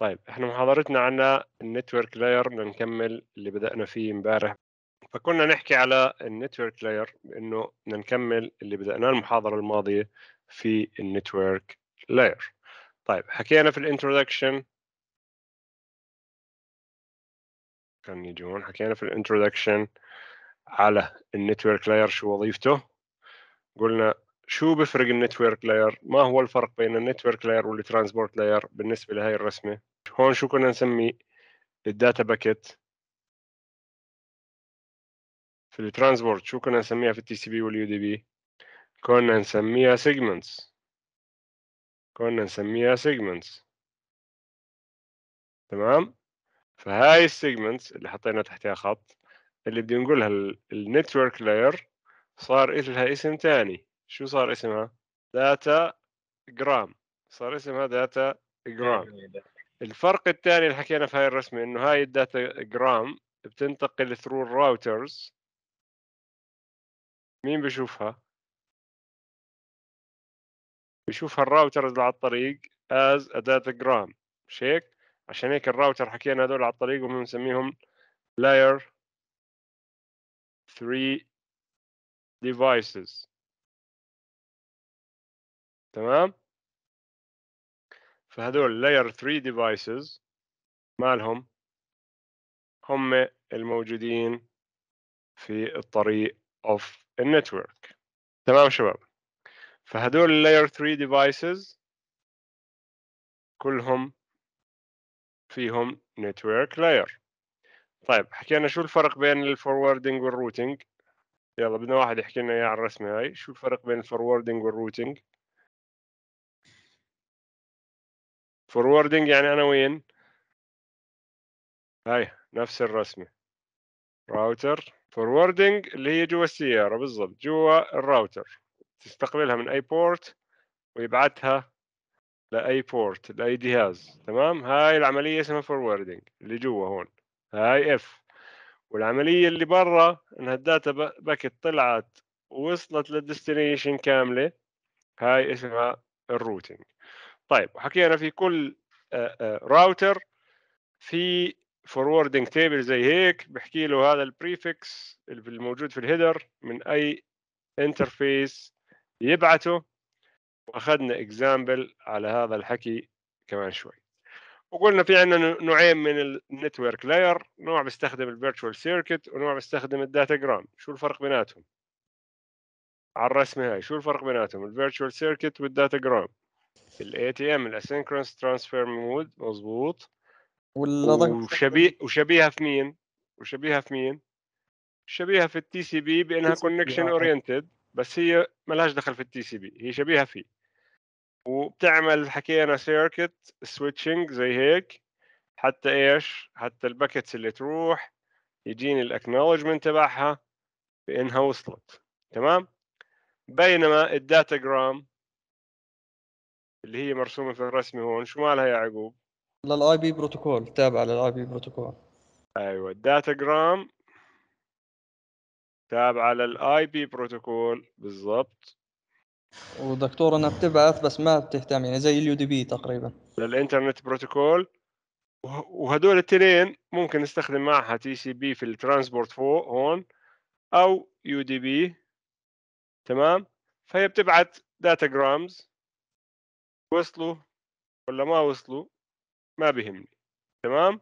طيب احنا محاضرتنا عن النتورك لاير نكمل اللي بدأنا فيه امبارح فكنا نحكي على النتورك لاير بانه نكمل اللي بدأناه المحاضرة الماضية في النتورك لاير طيب حكينا في الانترودكشن كان يجون هون حكينا في الانترودكشن على النتورك لاير شو وظيفته قلنا شو بفرق النتورك لاير ما هو الفرق بين النتورك لاير والترانسبورت لاير بالنسبه لهي الرسمه هون شو كنا نسمي الداتا باكيت في الترانسبورت شو كنا نسميها في التي سي بي واليو دي بي كنا نسميها سيجمنتس كنا نسميها سيجمنتس تمام فهاي السيجمنتس اللي حطينا تحتها خط اللي بدي نقولها النتورك لاير صار لها اسم ثاني شو صار اسمها داتا جرام صار اسمها داتا جرام الفرق الثاني اللي حكينا في هاي الرسمه انه هاي الداتا جرام بتنتقل ثرو الراوترز مين بشوفها؟ بشوفها الراوترز اللي على الطريق از داتا جرام مش هيك؟ عشان هيك الراوتر حكينا هدول على الطريق وبنسميهم layer 3 devices تمام فهذول layer 3 devices مالهم هم الموجودين في الطريق اوف النتورك تمام شباب فهذول layer 3 devices كلهم فيهم network layer طيب حكينا شو الفرق بين الفوروردنج والروتينج يلا بدنا واحد يحكي لنا اياه على الرسمه هاي شو الفرق بين الفوروردنج والروتينج فوروردنج يعني انا وين هاي نفس الرسمه راوتر فوروردنج اللي هي جوا السياره بالضبط جوا الراوتر تستقبلها من اي بورت ويبعثها لاي بورت لاي جهاز تمام هاي العمليه اسمها فوروردنج اللي جوا هون هاي اف والعمليه اللي برا انها الداتا باكت طلعت وصلت للديستنيشن كامله هاي اسمها الروتينج طيب وحكينا في كل راوتر في فوروردنج تيبل زي هيك بحكي له هذا البريفكس الموجود في الهيدر من اي انترفيس يبعته واخذنا اكزامبل على هذا الحكي كمان شوي وقلنا في عندنا نوعين من النتورك لاير نوع بيستخدم الفيرتشوال سيركت ونوع بيستخدم الداتا جرام شو الفرق بيناتهم على الرسمه هاي شو الفرق بيناتهم الفيرتشوال سيركت والداتا جرام الـ ATM الـ Asynchronous Transfer Mode مظبوط وشبيه وشبيهه في مين؟ وشبيهه في مين؟ شبيهه في التي سي بي بانها Connection آه، Oriented بس هي لهاش دخل في التي سي بي هي شبيهه فيه وبتعمل حكينا Circuit Switching زي هيك حتى ايش حتى الباكتس اللي تروح يجيني الاكنولجمنت تبعها بانها وصلت تمام بينما جرام اللي هي مرسومه في الرسمه هون شو مالها يا عقوب؟ للاي بي بروتوكول تابعه للاي بي بروتوكول ايوه جرام تابعه للاي بي بروتوكول بالضبط ودكتور انها بتبعث بس ما بتهتم يعني زي اليو دي بي تقريبا للانترنت بروتوكول وهدول الاثنين ممكن نستخدم معها تي سي بي في الترانسبورت فوق هون او يو دي بي تمام فهي بتبعت داتا جرامز وصلوا ولا ما وصلوا ما بهمني تمام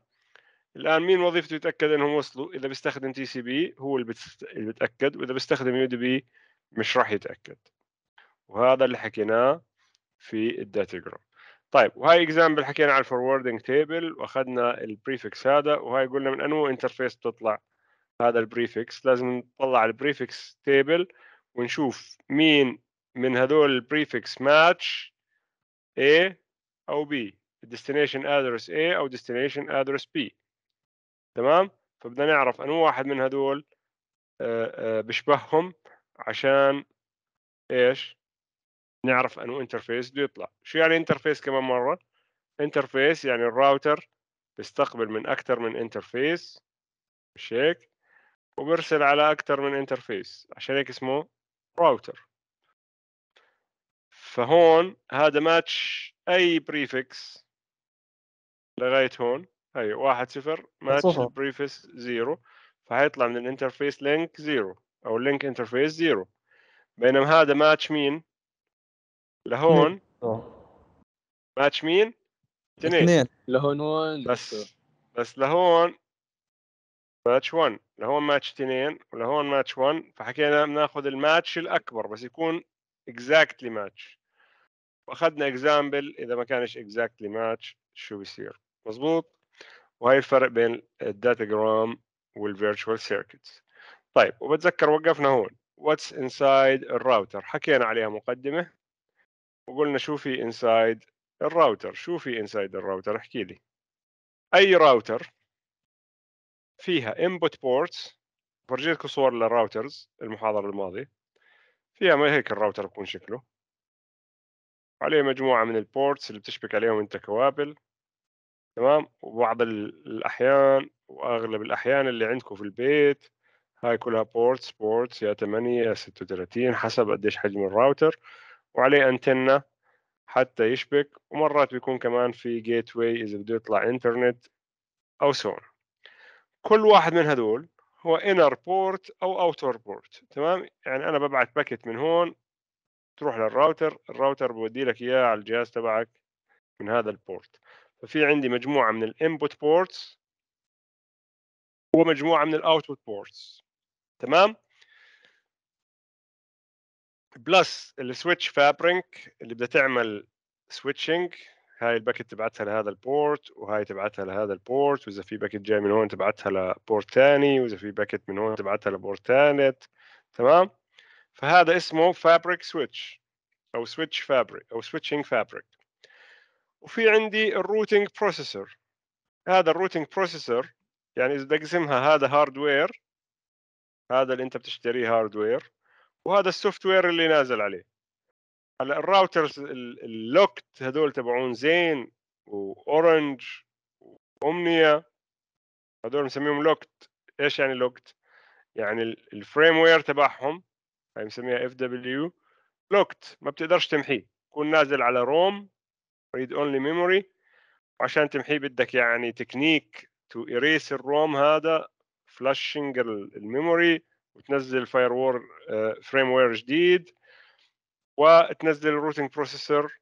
الان مين وظيفته يتاكد انهم وصلوا اذا بيستخدم تي سي بي هو اللي, بتست... اللي بتاكد واذا بيستخدم يو دي بي مش راح يتاكد وهذا اللي حكيناه في الداتاجرام طيب وهي اكزامبل حكينا على الفوروردنج تيبل واخذنا البريفكس هذا وهي قلنا من انو انترفيس بتطلع هذا البريفكس لازم نطلع البريفكس تيبل ونشوف مين من هذول البريفكس ماتش A أو B destination address A أو destination address B تمام فبدنا نعرف أنو واحد من هدول آه، آه، بشبههم عشان إيش نعرف أنو interface بده يطلع شو يعني interface كمان مرة interface يعني الراوتر بيستقبل من أكثر من interface مش هيك وبرسل على أكثر من interface عشان هيك اسمه راوتر فهون هذا ماتش اي بريفكس لغايه هون هي 1 0 ماتش بريفكس 0 فحيطلع من الانترفيس لينك 0 او لينك انترفيس 0 بينما هذا ماتش مين لهون ماتش مين اثنين لهون 1 بس بس لهون ماتش 1 لهون ماتش 2 ولهون ماتش 1 فحكينا بناخذ الماتش الاكبر بس يكون اكزاكتلي ماتش واخذنا اكزامبل اذا ما كانش اكزاكتلي ماتش شو بيصير مزبوط وهي الفرق بين الداتاجرام والفيرتشوال سيركتس طيب وبتذكر وقفنا هون واتس انسايد الراوتر حكينا عليها مقدمه وقلنا شو في انسايد الراوتر شو في انسايد الراوتر احكي لي اي راوتر فيها انبوت بورتس فرجيتكم صور للراوترز المحاضره الماضيه فيها ما هيك الراوتر بكون شكله وعليه مجموعة من البورتس اللي بتشبك عليهم أنت كوابل تمام وبعض الأحيان وأغلب الأحيان اللي عندكم في البيت هاي كلها بورتس بورتس يا 8 يا 36 حسب قديش حجم الراوتر وعليه أنتنة حتى يشبك ومرات بيكون كمان في جيت واي إذا بده يطلع إنترنت أو سون كل واحد من هدول هو انر بورت او اوتر بورت تمام يعني انا ببعت باكيت من هون تروح للراوتر الراوتر بودي لك اياه على الجهاز تبعك من هذا البورت ففي عندي مجموعه من الانبوت بورتس ومجموعه من الاوتبوت بورتس تمام بلس السويتش فابرينك اللي بدها تعمل سويتشنج هاي الباكت تبعتها لهذا البورت وهاي تبعتها لهذا البورت واذا في باكت جاي من هون تبعتها لبورت ثاني واذا في باكت من هون تبعتها لبورت ثالث تمام فهذا اسمه فابريك سويتش او سويتش فابريك او سويتشنج فابريك وفي عندي الروتينج بروسيسور هذا الروتينج بروسيسور يعني اذا اقسمها هذا هاردوير هذا اللي انت بتشتريه هاردوير وهذا السوفت وير اللي نازل عليه هلا الراوترز اللوكت هذول تبعون زين واورنج وامنية هذول بنسميهم لوكت ايش يعني لوكت يعني الفريم وير تبعهم فمسميها اف دبليو لوكت ما بتقدرش تمحيه يكون نازل على روم ريد اونلي ميموري وعشان تمحيه بدك يعني تكنيك تو اريس الروم هذا فلاشنج الميموري وتنزل فاير وور فريم وير جديد وتنزل الروتينج بروسيسور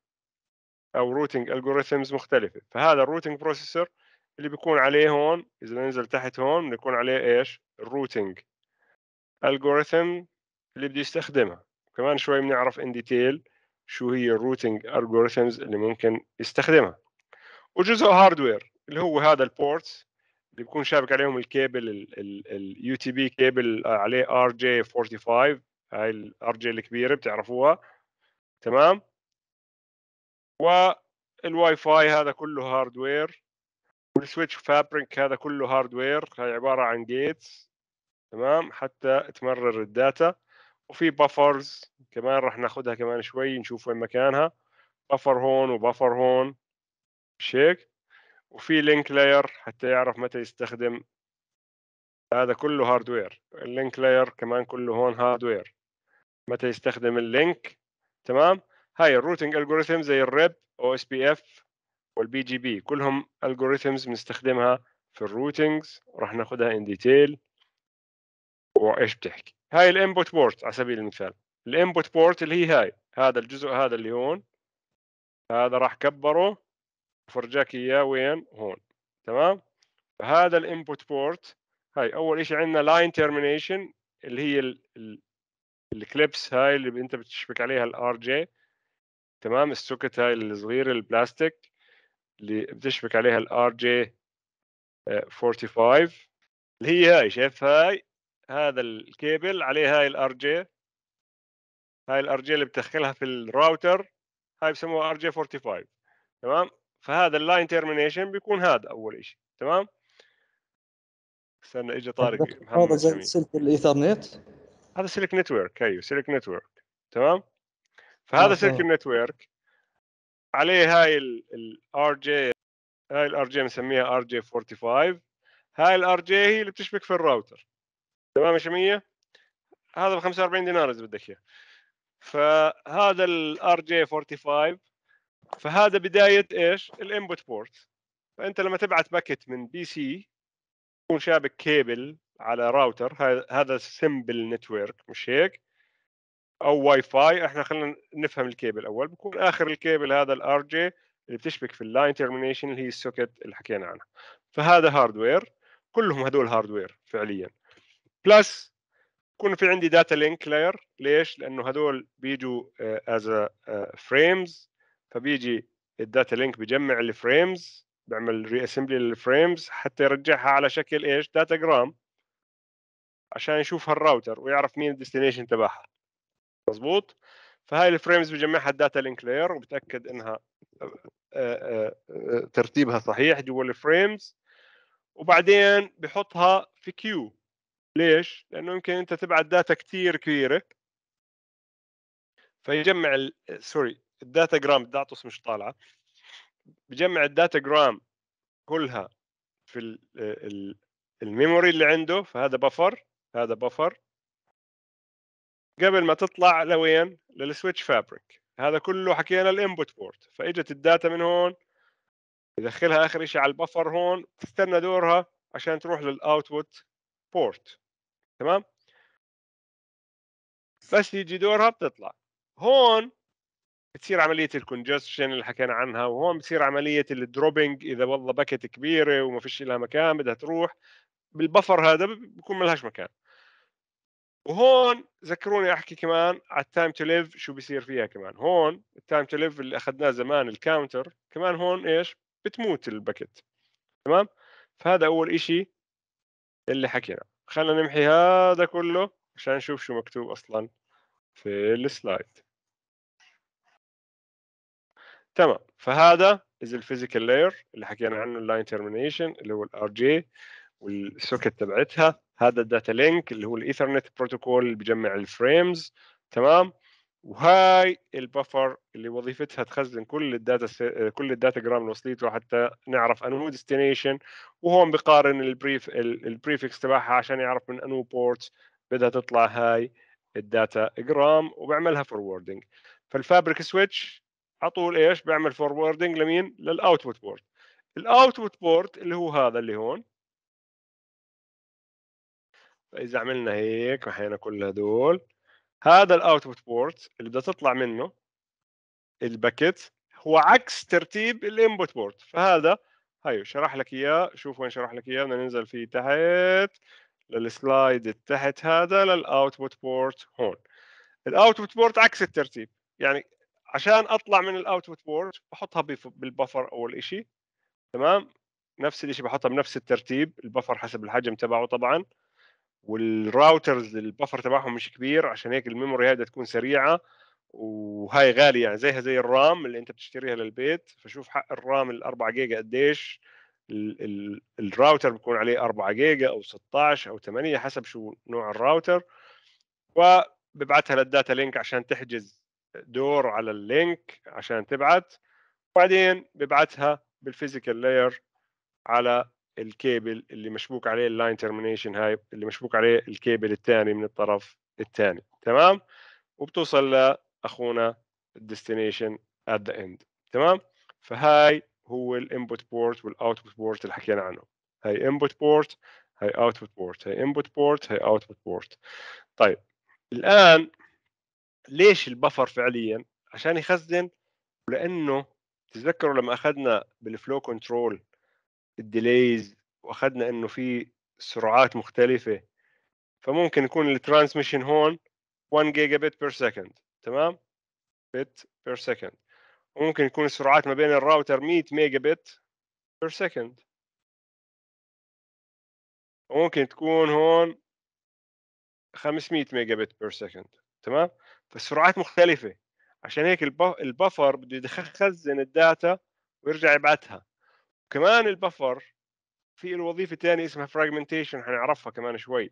او روتينج الجوريثمز مختلفه فهذا الروتينج بروسيسور اللي بيكون عليه هون اذا ننزل تحت هون بيكون عليه ايش الروتينج الجوريثم اللي بده يستخدمها كمان شوي بنعرف ان ديتيل شو هي الروتنج الجوريثمز اللي ممكن يستخدمها وجزء هاردوير اللي هو هذا البورتس اللي بيكون شابك عليهم الكيبل اليو تي بي كيبل عليه ار جي 45 هاي الار جي الكبيره بتعرفوها تمام والواي فاي هذا كله هاردوير والسويتش فابريك هذا كله هاردوير هاي عباره عن جيتس تمام حتى تمرر الداتا وفي بفرز كمان راح ناخذها كمان شوي نشوف وين مكانها بفر هون وبفر هون هيك وفي لينك لاير حتى يعرف متى يستخدم هذا كله هاردوير اللينك لاير كمان كله هون هاردوير متى يستخدم اللينك تمام هاي الروتنج الجوريثم زي الريب او اس بي اف والبي جي بي كلهم الجوريثمز بنستخدمها في الروتينجز راح ناخذها ان ديتيل وايش بتحكي هاي الانبوت بورت على سبيل المثال الانبوت بورت اللي هي هاي هذا الجزء هذا اللي هون هذا راح كبره وفرجاك اياه وين هون تمام فهذا الانبوت بورت هاي اول شيء عندنا لاين تيرمينيشن اللي هي الكليبس هاي اللي انت بتشبك عليها الار جي تمام السوكت هاي الصغيره البلاستيك اللي بتشبك عليها الار جي 45 اللي هي هاي شايف هاي هذا الكيبل عليه هاي الار جي هاي الار جي اللي بتدخلها في الراوتر هاي بسموها ار جي 45 تمام فهذا اللاين تيرمينيشن بيكون هذا اول شيء تمام استنى اجى طارق هذا زي سلك الايثرنت هذا سلك نتورك ايوه سلك نتورك تمام فهذا سلك النتورك عليه هاي الار جي هاي الار جي بنسميها ار جي 45 هاي الار جي هي اللي بتشبك في الراوتر تمام يا 100 هذا ب 45 دينار اذا بدك اياه فهذا الار جي 45 فهذا بدايه ايش؟ الانبوت بورت فانت لما تبعت باكت من بي سي يكون شابك كيبل على راوتر هذا سمبل نتورك مش هيك؟ او واي فاي احنا خلينا نفهم الكيبل اول بكون اخر الكيبل هذا الار جي اللي بتشبك في اللاين تيرمينيشن اللي هي السوكت اللي حكينا عنها فهذا هاردوير كلهم هدول هاردوير فعليا بلس يكون في عندي داتا لينك لاير ليش؟ لانه هذول بيجوا از آه، فريمز آه، فبيجي الداتا لينك بجمع الفريمز بعمل ري اسمبلي للفريمز حتى يرجعها على شكل ايش؟ داتا جرام عشان يشوف الراوتر ويعرف مين الديستنيشن تبعها مظبوط فهاي الفريمز بجمعها الداتا لينك لاير وبتاكد انها آه، ترتيبها صحيح جوا الفريمز وبعدين بحطها في كيو ليش؟ لانه يمكن انت تبعت داتا كثير كبيره فيجمع سوري الداتا جرام الداتوس مش طالعه بجمع الداتا جرام كلها في الميموري اللي عنده فهذا بفر هذا بفر قبل ما تطلع لوين؟ للسويتش فابريك هذا كله حكينا الانبوت بورت فاجت الداتا من هون يدخلها اخر شيء على البفر هون تستنى دورها عشان تروح للاوتبوت بورت تمام بس يجي دورها بتطلع هون بتصير عمليه الكونجستشن اللي حكينا عنها وهون بتصير عمليه الدروبينج اذا والله بكت كبيره وما فيش لها مكان بدها تروح بالبفر هذا بيكون ما لهاش مكان وهون ذكروني احكي كمان على التايم تو ليف شو بيصير فيها كمان هون التايم تو ليف اللي اخذناه زمان الكاونتر كمان هون ايش بتموت الباكيت تمام فهذا اول شيء اللي حكينا خلينا نمحي هذا كله عشان نشوف شو مكتوب اصلا في السلايد تمام فهذا از الفيزيكال لاير اللي حكينا عنه اللاين تيرمينيشن اللي هو الار جي والسوكت تبعتها هذا الداتا لينك اللي هو الايثرنت بروتوكول اللي بجمع الفريمز تمام وهاي البفر اللي وظيفتها تخزن كل الداتا كل الداتا جرام اللي وصلت له حتى نعرف انو ديستنيشن وهون بقارن البريف البريفكس تبعها عشان يعرف من انو بورت بدها تطلع هاي الداتا جرام وبعملها فوروردنج فالفابريك سويتش على طول ايش بعمل فوروردنج لمين للاوتبوت بورت الاوتبوت بورت اللي هو هذا اللي هون فاذا عملنا هيك محينا كل هدول هذا الاوتبوت بورت اللي بدها تطلع منه الباكيت هو عكس ترتيب الانبوت بورت فهذا هيو شرح لك اياه شوف وين شرح لك اياه بدنا ننزل فيه تحت للسلايد تحت هذا للاوتبوت بورت هون الاوتبوت بورت عكس الترتيب يعني عشان اطلع من الاوتبوت بورت بحطها بالبفر اول شيء تمام نفس الشيء بحطها بنفس الترتيب البفر حسب الحجم تبعه طبعا والراوترز البفر تبعهم مش كبير عشان هيك الميموري هاي تكون سريعه وهاي غاليه يعني زيها زي الرام اللي انت بتشتريها للبيت فشوف حق الرام ال 4 جيجا قديش الراوتر بيكون عليه 4 جيجا او 16 او 8 حسب شو نوع الراوتر وببعتها للداتا لينك عشان تحجز دور على اللينك عشان تبعت وبعدين ببعتها بالفيزيكال لاير على الكيبل اللي مشبوك عليه اللاين ترمينيشن هاي اللي مشبوك عليه الكيبل الثاني من الطرف الثاني تمام وبتوصل لاخونا الديستنيشن ات ذا اند تمام فهاي هو الانبوت بورت والاوتبوت بورت اللي حكينا عنه هاي انبوت بورت هاي اوتبوت بورت هاي انبوت بورت هاي اوتبوت بورت طيب الان ليش البفر فعليا عشان يخزن لانه تتذكروا لما اخذنا بالفلو كنترول الديليز واخذنا انه في سرعات مختلفه فممكن يكون الترانسميشن هون 1 جيجا بت بير سكند تمام بت بير سكند وممكن يكون السرعات ما بين الراوتر 100 ميجا بت بير سكند وممكن تكون هون 500 ميجا بت بير سكند تمام فالسرعات مختلفه عشان هيك البفر بده يخزن الداتا ويرجع يبعثها كمان البفر في له وظيفه ثانيه اسمها فراجمنتيشن حنعرفها كمان شوي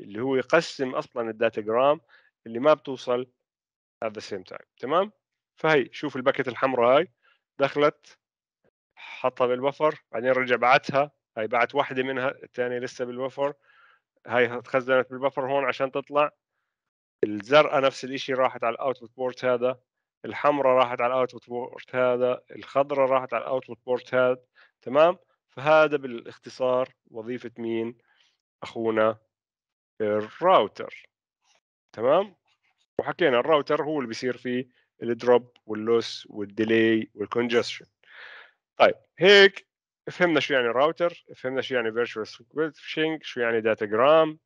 اللي هو يقسم اصلا الداتاجرام اللي ما بتوصل at the same time تمام فهي شوف الباكت الحمراء هاي دخلت حطها بالبفر بعدين رجع بعتها هاي بعت واحده منها الثانيه لسه بالبفر هاي تخزنت بالبفر هون عشان تطلع الزرقاء نفس الشيء راحت على الاوتبوت بورت هذا الحمراء راحت على الاوتبوت بورت هذا الخضراء راحت على الاوتبوت بورت هذا تمام فهذا بالاختصار وظيفة مين اخونا الراوتر تمام وحكينا الراوتر هو اللي بيصير فيه الدروب واللوس والديلي والكونجستشن طيب هيك فهمنا شو يعني راوتر فهمنا شو يعني فيرتشوال سويتشنج شو يعني داتاجرام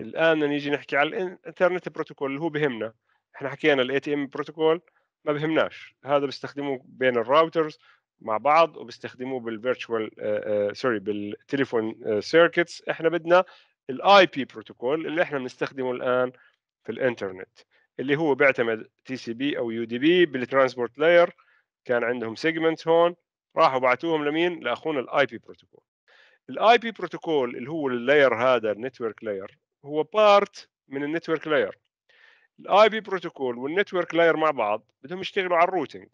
الان نيجي نحكي على الانترنت بروتوكول اللي هو بهمنا احنا حكينا الاي تي ام بروتوكول ما بهمناش هذا بيستخدموه بين الراوترز مع بعض وبيستخدموه بالفيرتشوال آه، سوري آه، بالتليفون سيركتس آه، احنا بدنا الاي بي بروتوكول اللي احنا بنستخدمه الان في الانترنت اللي هو بيعتمد تي سي بي او يو دي بي بالترانسبورت لاير كان عندهم سيجمنت هون راحوا بعتوهم لمين لاخونا الاي بي بروتوكول الاي بي بروتوكول اللي هو اللاير هذا النتورك لاير هو بارت من النتورك لاير الاي بي بروتوكول والنتورك لاير مع بعض بدهم يشتغلوا على الروتينج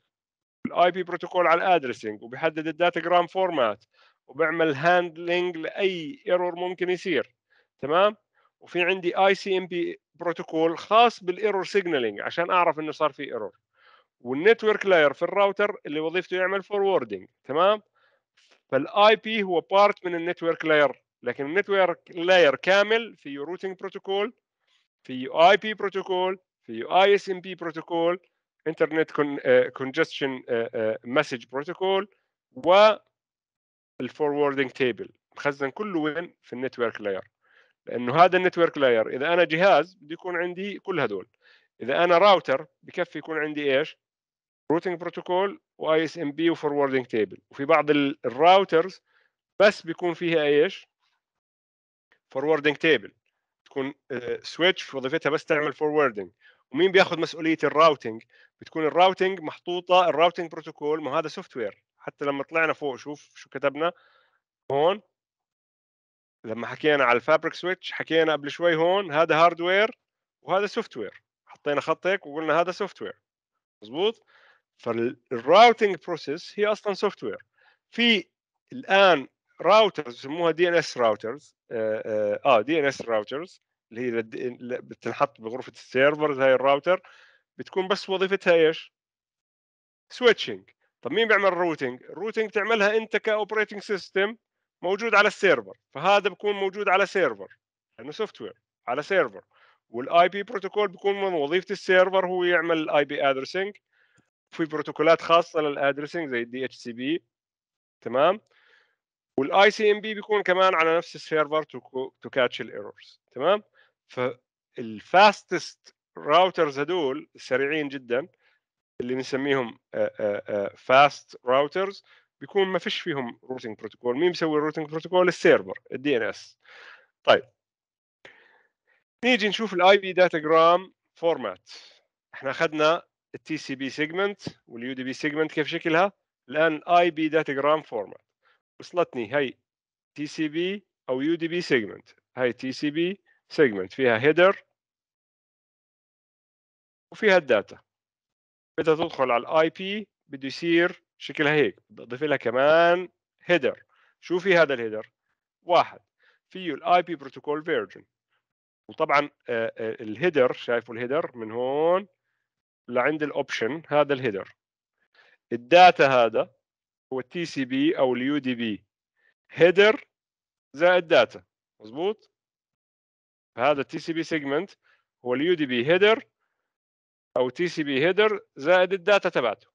الاي بي بروتوكول على الادرسنج وبيحدد الداتا جرام فورمات وبعمل هاندلنج لاي ايرور ممكن يصير تمام وفي عندي اي سي ام بي بروتوكول خاص بالايرور سيجنالينج عشان اعرف انه صار في ايرور والنتورك لاير في الراوتر اللي وظيفته يعمل فوروردنج تمام فالاي بي هو بارت من النتورك لاير لكن النتورك لاير كامل في روتينج بروتوكول في يو اي بي بروتوكول في يو اي اس ام بي بروتوكول انترنت كونجستشن مسج بروتوكول و الفوروردنج تيبل مخزن كله وين في النتورك لاير لانه هذا النتورك لاير اذا انا جهاز بده يكون عندي كل هدول اذا انا راوتر بكفي يكون عندي ايش روتينج بروتوكول واي اس ام بي وفوروردنج تيبل وفي بعض الراوترز بس بيكون فيها ايش فوروردنج تيبل تكون سويتش آه، وظيفتها بس تعمل فوروردنج ومين بياخذ مسؤوليه الراوتنج بتكون الراوتنج محطوطه الراوتنج بروتوكول ما هذا سوفت وير حتى لما طلعنا فوق شوف شو كتبنا هون لما حكينا على الفابريك سويتش حكينا قبل شوي هون هذا هاردوير وهذا سوفت وير حطينا خط هيك وقلنا هذا سوفت وير مضبوط فالراوتنج بروسيس هي اصلا سوفت وير في الان راوترز يسموها دي ان اس راوترز اه دي ان اس راوترز اللي هي بتنحط بغرفه السيرفرز هاي الراوتر بتكون بس وظيفتها ايش؟ سويتشنج طيب مين بيعمل الروتنج؟ الروتنج تعملها انت كاوبريتنج سيستم موجود على السيرفر فهذا بكون موجود على سيرفر لانه سوفت وير على سيرفر والاي بي بروتوكول بيكون من وظيفه السيرفر هو يعمل الاي بي ادرسنج في بروتوكولات خاصه للادرسنج زي الدي اتش سي بي تمام والاي سي ام بي بيكون كمان على نفس السيرفر تو كاتش الايرورز تمام فالفاستست راوترز هدول سريعين جدا اللي بنسميهم فاست آه، راوترز آه، آه، بيكون ما فيش فيهم روتينج بروتوكول مين بيسوي الروتينج بروتوكول السيرفر الدي ان اس طيب نيجي نشوف الاي بي داتا جرام فورمات احنا اخذنا التي سي بي سيجمنت واليو دي بي سيجمنت كيف شكلها الان اي بي داتا جرام فورمات وصلتني هي تي سي بي او يو دي بي سيجمنت هي تي سي بي سيجمنت فيها هيدر وفيها الداتا بدها تدخل على الاي بي بده يصير شكلها هيك بضيف اضيف لها كمان هيدر شو في هذا الهيدر واحد فيه الاي بي بروتوكول فيرجن وطبعا آه، آه، الهيدر شايفوا الهيدر من هون لعند الاوبشن هذا الهيدر الداتا هذا هو التي سي بي او اليو دي بي هيدر زائد داتا مظبوط فهذا التي سي بي سيجمنت هو اليو دي بي هيدر او تي سي بي هيدر زائد الداتا تبعته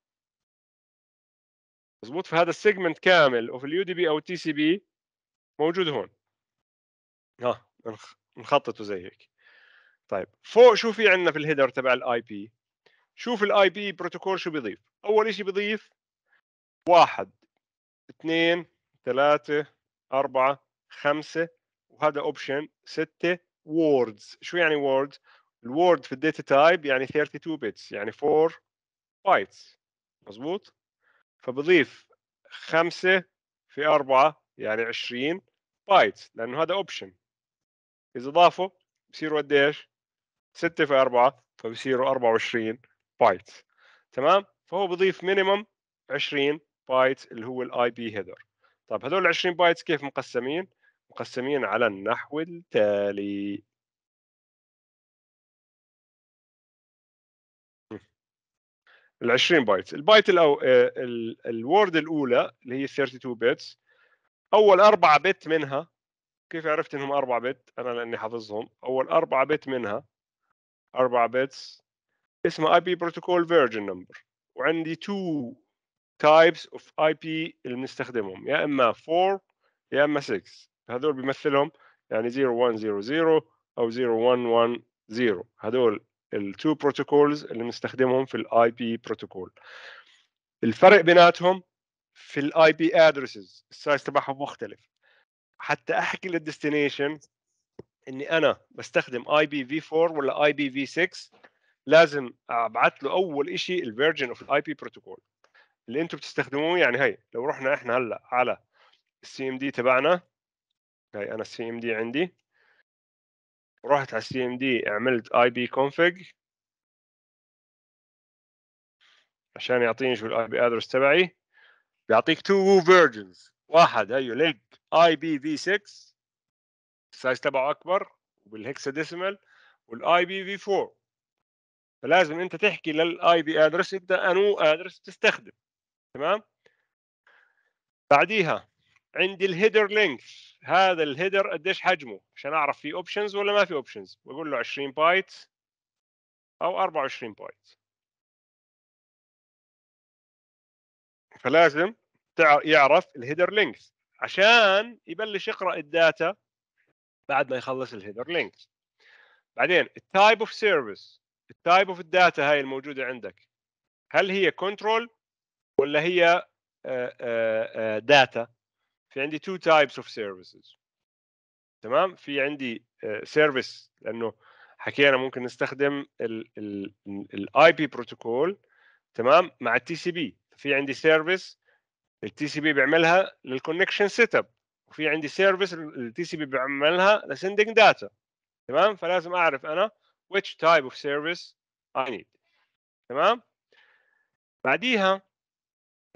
مظبوط فهذا السيجمنت كامل اوف اليو دي بي او تي سي بي موجود هون ها نخططه زي هيك طيب فوق شو في عندنا في الهيدر تبع الاي بي شوف الاي بي بروتوكول شو بيضيف اول شيء بيضيف واحد اثنين ثلاثة أربعة خمسة وهذا اوبشن ستة ووردز شو يعني ووردز؟ الوورد في الداتا تايب يعني 32 بيتس يعني 4 بايتس مضبوط؟ فبضيف خمسة في أربعة يعني 20 بايتس لأنه هذا اوبشن إذا ضافوا بصيروا قديش؟ 6 في 4 فبصيروا 24 بايتس تمام؟ فهو بضيف مينيمم 20 بايت اللي هو الاي بي هيدر طيب هذول ال 20 بايت كيف مقسمين؟ مقسمين على النحو التالي ال 20 بايت البايت الأو... آه، الورد الاولى اللي هي 32 بيتس اول 4 بت منها كيف عرفت انهم 4 بت انا لاني حافظهم اول 4 بت منها 4 بتس اسمها اي بي بروتوكول فيرجن نمبر وعندي 2 types of IP اللي بنستخدمهم يا اما 4 يا اما 6 هذول بيمثلهم يعني 0100 او 0110 هذول التو بروتوكولز اللي بنستخدمهم في الاي بي بروتوكول الفرق بيناتهم في الاي بي ادرسز السايز تبعهم مختلف حتى احكي للديستنيشن اني انا بستخدم اي بي في 4 ولا اي بي في 6 لازم ابعث له اول شيء الفيرجن اوف الاي بي بروتوكول اللي انتم بتستخدموه يعني هي لو رحنا احنا هلا على السي ام دي تبعنا هي انا السي ام دي عندي رحت على السي ام دي عملت اي بي كونفج عشان يعطيني شو الاي بي ادرس تبعي بيعطيك تو فيرجنز واحد هيو ليج اي بي في 6 السايز تبعه اكبر ديسمال والاي بي في 4 فلازم انت تحكي للاي بي ادرس انت انو ادرس تستخدم تمام بعديها عندي الهيدر لينكس هذا الهيدر قديش حجمه عشان اعرف في اوبشنز ولا ما في اوبشنز بقول له 20 بايت او 24 بايت فلازم يعرف الهيدر لينكس عشان يبلش يقرا الداتا بعد ما يخلص الهيدر لينكس بعدين التايب اوف سيرفيس التايب اوف الداتا هاي الموجوده عندك هل هي كنترول ولا هي داتا آه، آه، آه، في عندي تو تايبس اوف سيرفيسز تمام في عندي سيرفيس لانه حكينا ممكن نستخدم الاي بي بروتوكول تمام مع التي سي بي في عندي سيرفيس التي سي بي بيعملها للكونكشن سيت اب وفي عندي سيرفيس التي سي بي بيعملها لسندنج داتا تمام فلازم اعرف انا which type of service I need تمام بعديها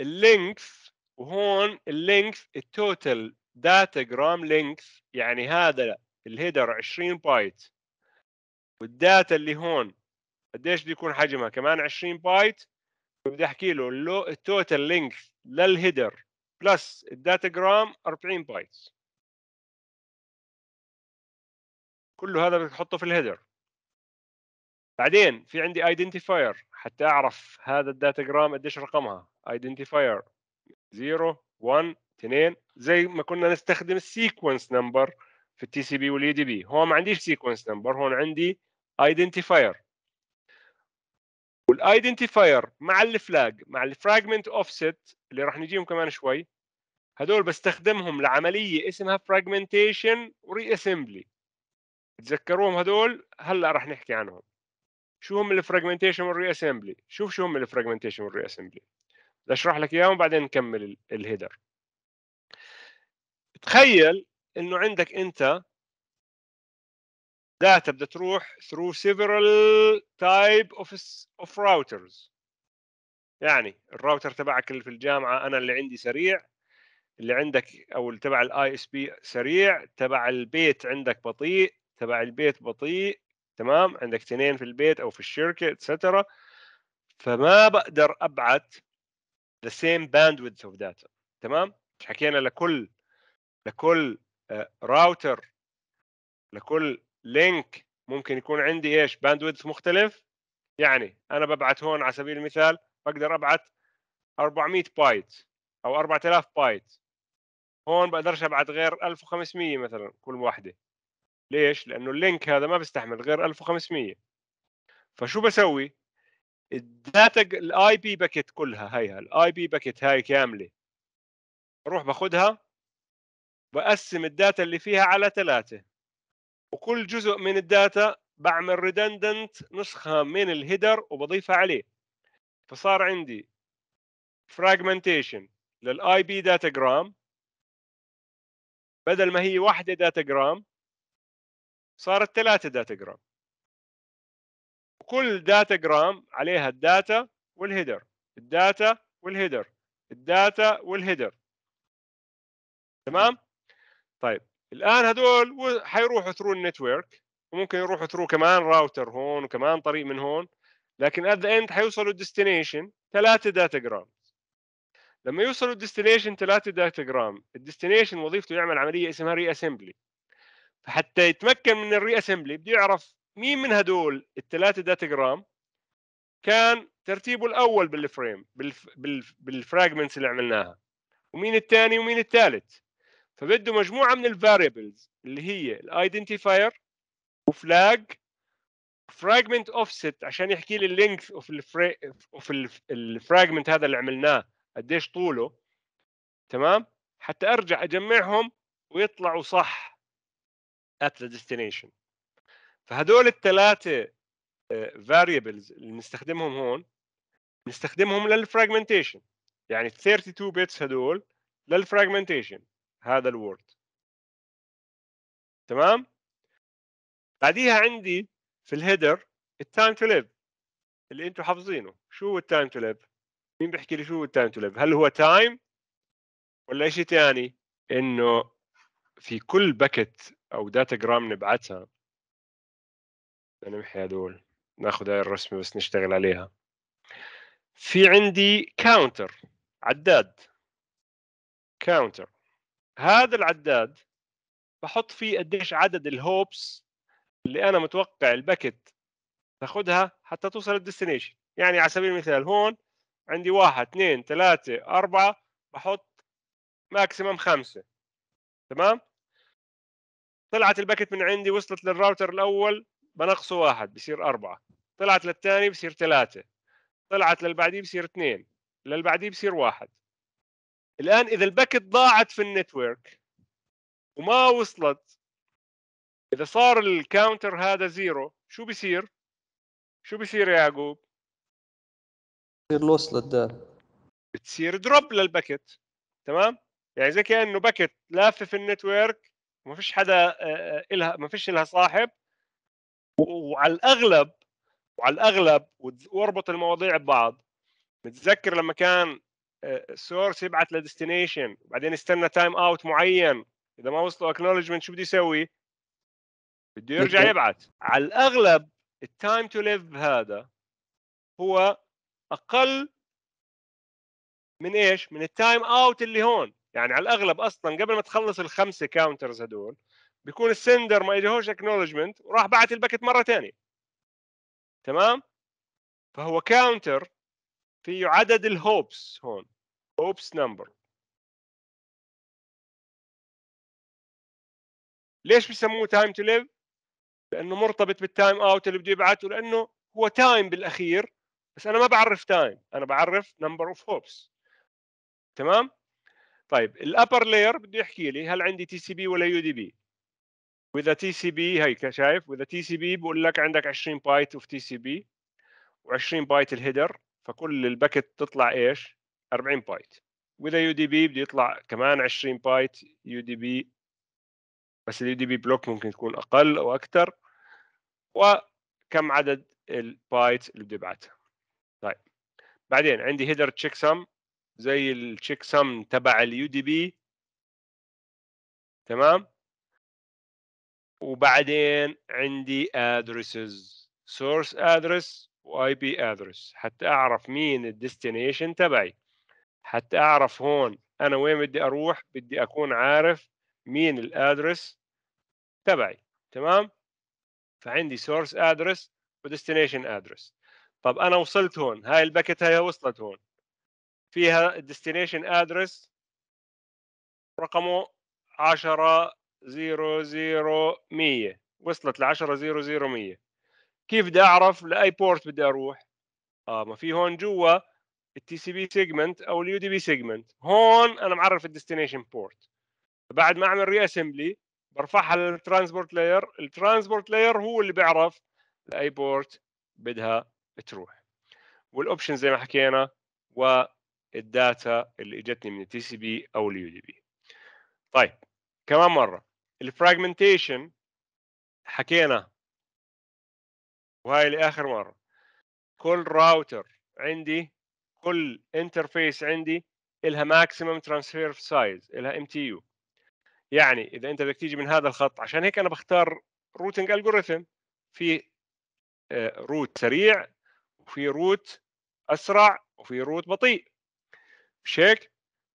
اللينكث وهون اللينكث التوتال داتا جرام لينكث يعني هذا الهيدر 20 بايت والداتا اللي هون قديش بده يكون حجمها كمان 20 بايت بدي احكي له التوتال لينكث للهيدر بلس الداتا جرام 40 بايت كله هذا بتحطه في الهيدر بعدين في عندي ايدنتيفاير حتى اعرف هذا الداتا جرام قديش رقمها ايدنتيفاير 0 1 2 زي ما كنا نستخدم السيكونس نمبر في التي سي بي والاي دي e بي هون ما عنديش سيكونس نمبر هون عندي ايدنتيفاير والايدنتيفاير مع الفلاج مع الفراجمنت اوفست اللي راح نجيهم كمان شوي هدول بستخدمهم لعمليه اسمها فراجمنتيشن وري اسمبلي تذكروهم هدول هلا راح نحكي عنهم شو هم الفراجمنتيشن والري اسمبلي شوف شو هم الفراجمنتيشن والري اسمبلي اشرح لك اياهم وبعدين نكمل الهيدر تخيل انه عندك انت داتا بدها تروح through several type of of routers يعني الراوتر تبعك اللي في الجامعه انا اللي عندي سريع اللي عندك او اللي تبع الاي اس بي سريع تبع البيت عندك بطيء تبع البيت بطيء تمام عندك اثنين في البيت او في الشركه اتسترا فما بقدر ابعت the same bandwidth of data تمام مش حكينا لكل لكل راوتر آه، لكل لينك ممكن يكون عندي ايش باندويدث مختلف يعني انا ببعت هون على سبيل المثال بقدر ابعت 400 بايت او 4000 بايت هون بقدرش ابعت غير 1500 مثلا كل واحده ليش؟ لأنه اللينك هذا ما بيستحمل غير 1500 فشو بسوي؟ الداتا الاي بي باكيت كلها هيها الاي بي باكيت هاي كامله بروح باخذها بقسم الداتا اللي فيها على ثلاثه وكل جزء من الداتا بعمل ريدندنت نسخه من الهيدر وبضيفها عليه فصار عندي فراجمنتيشن للاي بي داتا جرام بدل ما هي واحده داتا جرام صارت ثلاثة داتا جرام وكل داتا جرام عليها الداتا والهيدر الداتا والهيدر الداتا والهيدر تمام طيب الان هدول حيروحوا ثرو النتورك وممكن يروحوا ثرو كمان راوتر هون وكمان طريق من هون لكن ات ذا اند حيوصلوا الديستنيشن ثلاثه داتا جرام لما يوصلوا الديستنيشن ثلاثه داتا جرام الديستنيشن وظيفته يعمل عمليه اسمها ري اسمبلي فحتى يتمكن من الري اسمبلي بده يعرف مين من هدول الثلاثه داتاجرام كان ترتيبه الاول بالفريم بالف... بالف... بالفراجمنتس اللي عملناها ومين الثاني ومين الثالث فبده مجموعه من الفاريبلز اللي هي الايدنتيفاير وفلاج فراجمنت اوفست عشان يحكي لي اللينث اوف الفري... اوف الفراجمنت هذا اللي عملناه قديش طوله تمام حتى ارجع اجمعهم ويطلعوا صح at the destination فهدول الثلاثه آه، variables اللي بنستخدمهم هون بنستخدمهم للفراجمنتيشن يعني ال 32 بيتس هدول للفراجمنتيشن هذا الورد تمام بعديها عندي في الهيدر التايم تو ليف اللي انتم حافظينه شو هو التايم تو ليف مين بيحكي لي شو هو التايم تو ليف هل هو تايم ولا شيء ثاني انه في كل باكت او داتا جرام نبعتها نمحي هذول ناخذ هاي الرسمه بس نشتغل عليها في عندي كاونتر عداد كاونتر هذا العداد بحط فيه قديش عدد الهوبس اللي انا متوقع الباكت تاخذها حتى توصل للديستنيشن يعني على سبيل المثال هون عندي واحد اثنين ثلاثة أربعة بحط ماكسيمم خمسة تمام طلعت الباكت من عندي وصلت للراوتر الاول بنقصه واحد بصير اربعه طلعت للثاني بصير ثلاثه طلعت للبعدي بصير اثنين للبعدي بصير واحد الان اذا الباكت ضاعت في النتورك وما وصلت اذا صار الكاونتر هذا زيرو شو بصير؟ شو بصير يا يعقوب؟ بصير لوس للدال بتصير دروب للباكت تمام؟ يعني زي كانه باكت لافه في النتورك ما فيش حدا الها ما فيش الها صاحب وعلى الاغلب وعلى الاغلب واربط المواضيع ببعض متذكر لما كان سورس يبعث لديستنيشن وبعدين يستنى تايم اوت معين اذا ما وصلوا اكنولجمنت شو بده يسوي؟ بده يرجع يبعث على الاغلب التايم تو ليف هذا هو اقل من ايش؟ من التايم اوت اللي هون يعني على الاغلب اصلا قبل ما تخلص الخمسه كاونترز هدول بيكون السندر ما اجاهوش اكنولجمنت وراح بعت الباكت مره ثانيه تمام فهو كاونتر فيه عدد الهوبس هون هوبس نمبر ليش بسموه تايم تو ليف؟ لانه مرتبط بالتايم اوت اللي بده يبعته لانه هو تايم بالاخير بس انا ما بعرف تايم انا بعرف نمبر اوف هوبس تمام طيب الابر لاير بده يحكي لي هل عندي تي سي بي ولا يو دي بي واذا تي سي بي هيك شايف واذا تي سي بي بقول لك عندك 20 بايت اوف تي سي بي و20 بايت الهيدر فكل الباكت تطلع ايش 40 بايت واذا يو دي بي بده يطلع كمان 20 بايت يو دي بي بس اليو دي بي بلوك ممكن تكون اقل او اكثر وكم عدد البايت اللي بده يبعتها طيب بعدين عندي هيدر تشيك سم زي التشيك سم تبع اليو دي بي تمام وبعدين عندي ادرسز سورس ادرس واي بي ادرس حتى اعرف مين الديستنيشن تبعي حتى اعرف هون انا وين بدي اروح بدي اكون عارف مين الادرس تبعي تمام فعندي سورس ادرس وديستنيشن ادرس طب انا وصلت هون هاي الباكت هاي وصلت هون فيها الديستنيشن ادرس رقمه 10 0 100 وصلت ل 10 0 100 كيف بدي اعرف لاي بورت بدي اروح؟ اه ما في هون جوا التي سي بي سيجمنت او اليو دي بي سيجمنت هون انا معرف الديستنيشن بورت بعد ما اعمل ري اسمبلي برفعها للترانسبورت لاير الترانسبورت لاير هو اللي بيعرف لاي بورت بدها تروح والاوبشن زي ما حكينا و الداتا اللي اجتني من التي سي بي او اليو دي بي طيب كمان مره الفراجمنتيشن حكينا وهاي لاخر مره كل راوتر عندي كل انترفيس عندي الها ماكسيمم ترانسفير سايز الها ام تي يو يعني اذا انت بدك تيجي من هذا الخط عشان هيك انا بختار روتنج الجوريثم في روت آه، سريع وفي روت اسرع وفي روت بطيء مش هيك؟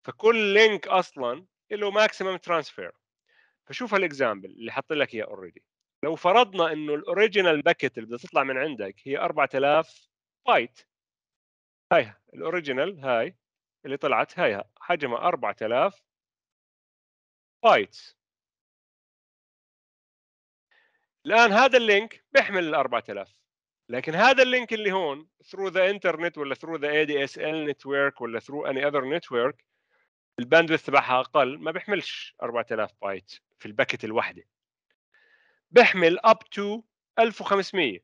فكل لينك اصلا له ماكسيمم ترانسفير فشوف هالاكزامبل اللي حاطين لك اياه اوريدي لو فرضنا انه الاوريجينال باكيت اللي بدها تطلع من عندك هي 4000 بايت هاي الاوريجينال هاي اللي طلعت هاي حجمها 4000 بايت الان هذا اللينك بيحمل ال 4000 لكن هذا اللينك اللي هون through the internet ولا through the ADSL network ولا through any other network الباندويث تبعها اقل ما بيحملش 4000 بايت في الباكت الواحده بيحمل up to 1500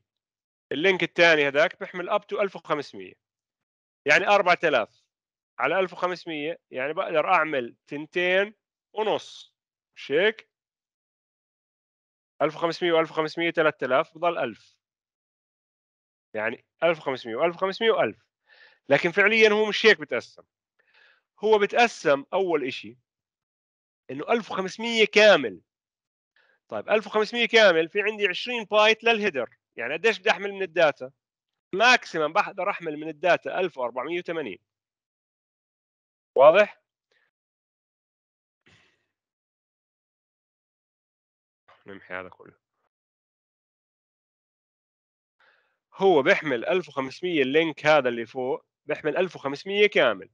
اللينك الثاني هذاك بيحمل up to 1500 يعني 4000 على 1500 يعني بقدر اعمل تنتين ونص مش هيك 1500 و 1500 3000 بضل 1000 يعني 1500 و1500 و1000 لكن فعليا هو مش هيك بتقسم هو بتقسم اول شيء انه 1500 كامل طيب 1500 كامل في عندي 20 بايت للهيدر يعني قديش بدي احمل من الداتا ماكسيمم بقدر احمل من الداتا 1480 واضح نمحي هذا كله هو بيحمل 1500 اللينك هذا اللي فوق بيحمل 1500 كامل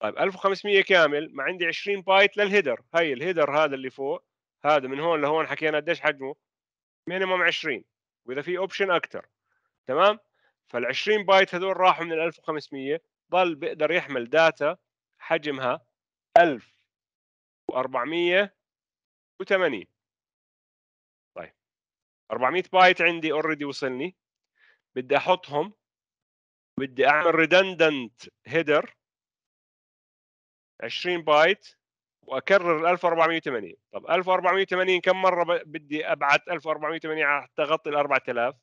طيب 1500 كامل ما عندي 20 بايت للهيدر هي الهيدر هذا اللي فوق هذا من هون لهون حكينا قديش حجمه مينيموم 20 واذا في اوبشن اكثر تمام فال 20 بايت هذول راحوا من ال 1500 ضل بيقدر يحمل داتا حجمها 1480 400 بايت عندي اوريدي وصلني بدي احطهم بدي اعمل ريدندنت هيدر 20 بايت واكرر ال 1480 طب 1480 كم مره بدي ابعث 1480 حتى اغطي ال 4000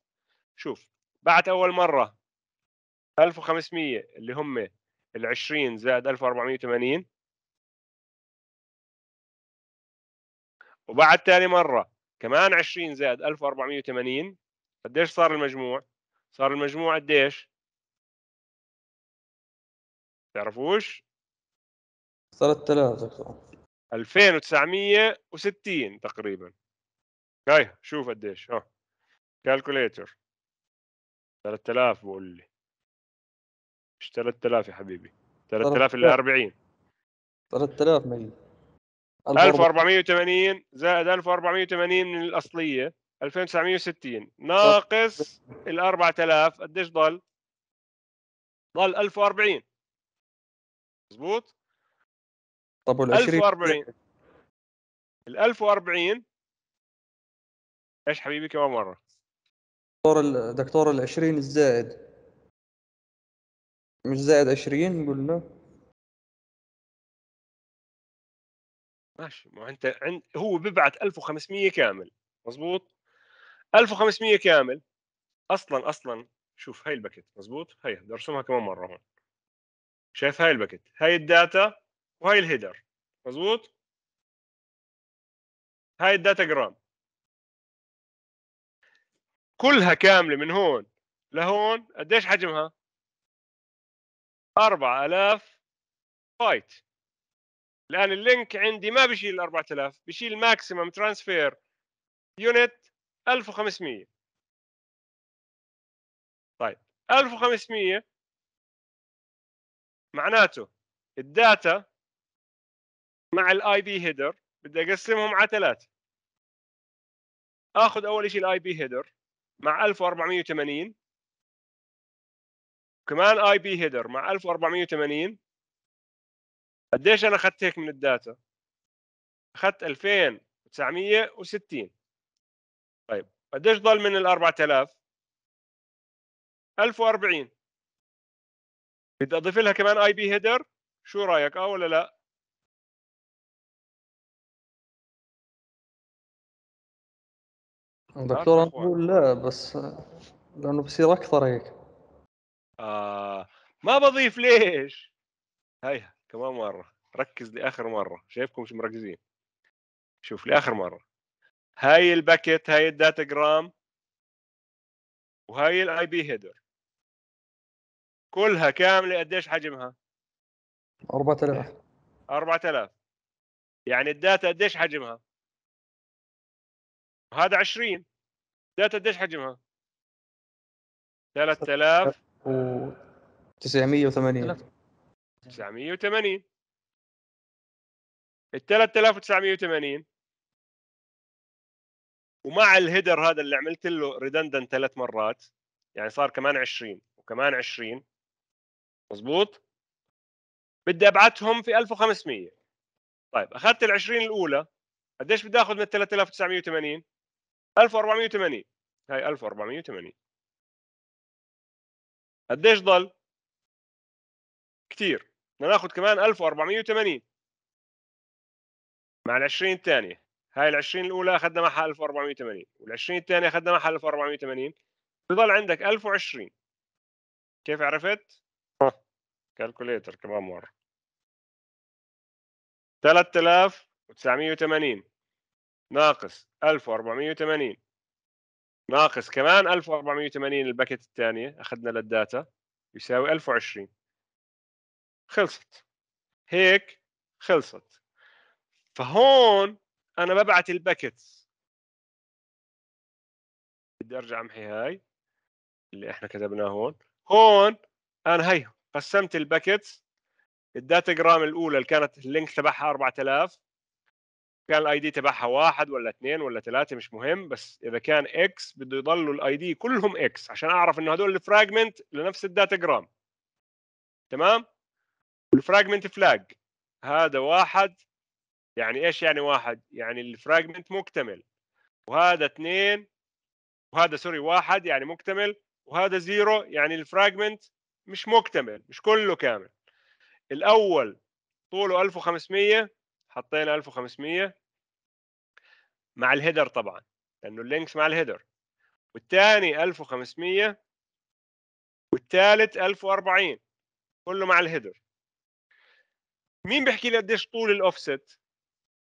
شوف بعت اول مره 1500 اللي هم ال 20 زائد 1480 وبعد ثاني مره كمان 20 زائد 1480 قديش صار المجموع؟ صار المجموع قديش؟ تعرفوش؟ صارت 3 دكتور 2960 تقريبا هاي شوف قديش ها كالكوليتر 3000 بقول لي مش 3000 يا حبيبي 3000 الا 40 3000 مليون 1480 زائد 1480 من الاصليه 2960 ناقص ال 4000 قديش ضل؟ ضل 1040 مضبوط؟ طب وال 1040 ال 1040 ايش حبيبي كمان مره دكتور ال دكتور ال 20 الزائد مش زائد 20 قلنا ماشي ما انت عند هو بيبعث 1500 كامل مزبوط 1500 كامل اصلا اصلا شوف هاي الباكت مزبوط هاي بدي ارسمها كمان مره هون شايف هاي الباكت هاي الداتا وهاي الهيدر مزبوط هاي الداتا جرام كلها كامله من هون لهون قديش حجمها 4000 بايت الان اللينك عندي ما بشيل 4000 بشيل ماكسيمم ترانسفير يونت 1500 طيب 1500 معناته الداتا مع الاي بي هيدر بدي اقسمهم على ثلاثه اخذ اول شيء الاي بي هيدر مع 1480 كمان اي بي هيدر مع 1480 قديش انا اخذت هيك من الداتا؟ اخذت 2960 طيب قديش ضل من ال 4000 1040 بدي اضيف لها كمان اي بي هيدر شو رايك اه ولا لا نعم، دكتور انا بقول لا بس لانه بصير اكثر هيك آه ما بضيف ليش هيها كمان مره ركز لاخر مره شايفكم مش مركزين شوف لاخر مره هاي الباكيت هاي الداتا جرام وهاي الاي بي هيدر كلها كامله قديش حجمها 4000 4000 يعني الداتا قديش حجمها هذا 20 داتا قديش حجمها 3000 و 980 3980 ال 3980 ومع الهيدر هذا اللي عملت له ريدندن ثلاث مرات يعني صار كمان 20 وكمان 20 مضبوط بدي ابعتهم في 1500 طيب اخذت ال 20 الاولى قديش بدي اخذ من ال 3980 1480 هاي 1480 قديش ضل كثير ناخذ كمان 1480 مع ال 20 الثانية هاي ال 20 الأولى أخذنا معها 1480 وال 20 الثانية أخذنا معها 1480 بضل عندك 1020 كيف عرفت؟ آه. كالكوليتر كمان مرة 3980 ناقص 1480 ناقص كمان 1480 الباكيت الثانية أخذنا للداتا يساوي 1020 خلصت هيك خلصت فهون انا ببعت الباكتس بدي ارجع امحي هاي اللي احنا كتبناه هون هون انا هي قسمت الباكتس الداتا جرام الاولى اللي كانت اللينك تبعها 4000 كان الاي دي تبعها واحد ولا اثنين ولا ثلاثه مش مهم بس اذا كان اكس بده يضلوا الاي دي كلهم اكس عشان اعرف انه هدول الفراجمنت لنفس الداتا جرام تمام والفراجمنت فلاج هذا واحد يعني ايش يعني واحد؟ يعني الفراجمنت مكتمل وهذا اثنين وهذا سوري واحد يعني مكتمل وهذا زيرو يعني الفراجمنت مش مكتمل مش كله كامل الاول طوله 1500 حطينا 1500 مع الهيدر طبعا لانه اللينكس مع الهيدر والثاني 1500 والثالث 1040 كله مع الهيدر مين بيحكي لي قديش طول الاوفست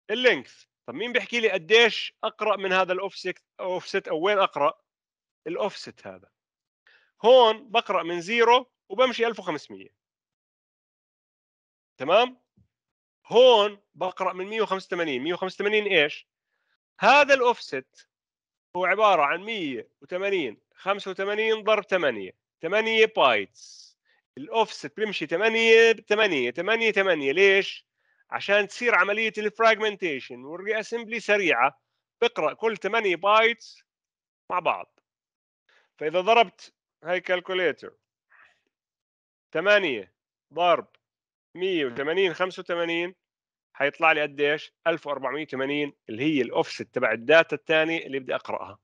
اللينكث طب مين بيحكي لي قديش اقرا من هذا الاوفست اوفست او وين اقرا الاوفست هذا هون بقرا من زيرو وبمشي 1500 تمام هون بقرا من 185 185 ايش هذا الاوفست هو عباره عن 180 85 ضرب 8 8 بايتس الاوفست بيمشي 8 ب 8 8 8 ليش؟ عشان تصير عمليه الفراجمنتيشن والري اسمبلي سريعه بقرا كل 8 بايتس مع بعض فاذا ضربت هاي كالكوليتر 8 ضرب 180 85 حيطلع لي قديش 1480 اللي هي الاوفست تبع الداتا الثاني اللي بدي اقراها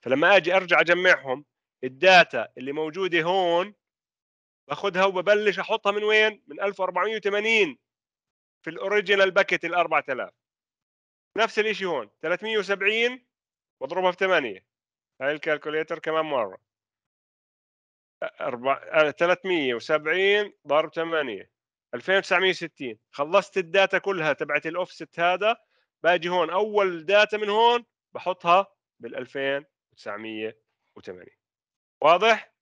فلما اجي ارجع اجمعهم الداتا اللي موجوده هون باخدها وببلش احطها من وين؟ من 1480 في الاوريجينال باكيت ال 4000 نفس الشيء هون 370 واضربها في 8 هاي الكالكوليتر كمان مره 4 370 ضرب 8 2960 خلصت الداتا كلها تبعت الاوفست هذا باجي هون اول داتا من هون بحطها بال 2980 واضح؟